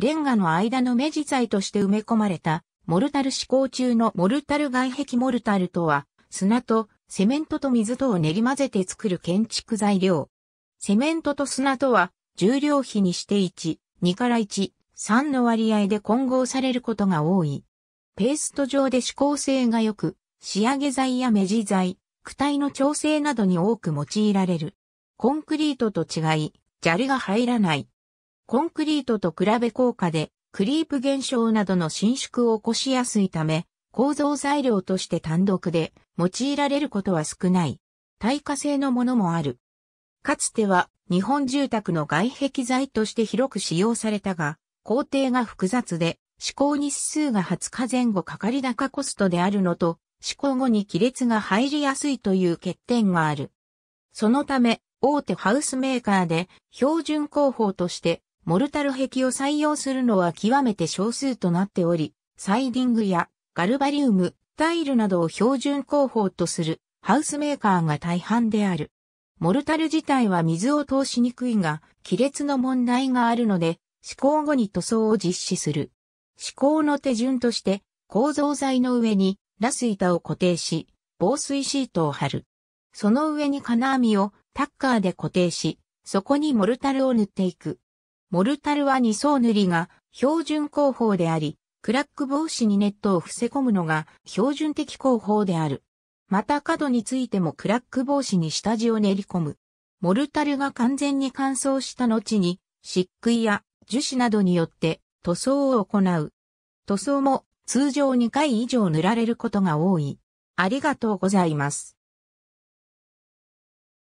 レンガの間の目地材として埋め込まれた、モルタル施工中のモルタル外壁モルタルとは、砂とセメントと水とを練り混ぜて作る建築材料。セメントと砂とは、重量比にして1、2から1、3の割合で混合されることが多い。ペースト状で指向性が良く、仕上げ剤や目地剤、躯体の調整などに多く用いられる。コンクリートと違い、砂利が入らない。コンクリートと比べ効果で、クリープ現象などの伸縮を起こしやすいため、構造材料として単独で用いられることは少ない。耐火性のものもある。かつては日本住宅の外壁材として広く使用されたが、工程が複雑で、施行日数が20日前後かかり高コストであるのと、施行後に亀裂が入りやすいという欠点がある。そのため、大手ハウスメーカーで標準工法としてモルタル壁を採用するのは極めて少数となっており、サイディングやガルバリウム、タイルなどを標準工法とするハウスメーカーが大半である。モルタル自体は水を通しにくいが、亀裂の問題があるので、施工後に塗装を実施する。施工の手順として、構造材の上にラス板を固定し、防水シートを貼る。その上に金網をタッカーで固定し、そこにモルタルを塗っていく。モルタルは二層塗りが標準工法であり、クラック防止にネットを伏せ込むのが標準的工法である。また角についてもクラック防止に下地を練り込む。モルタルが完全に乾燥した後に、漆喰や樹脂などによって塗装を行う。塗装も通常2回以上塗られることが多い。ありがとうございます。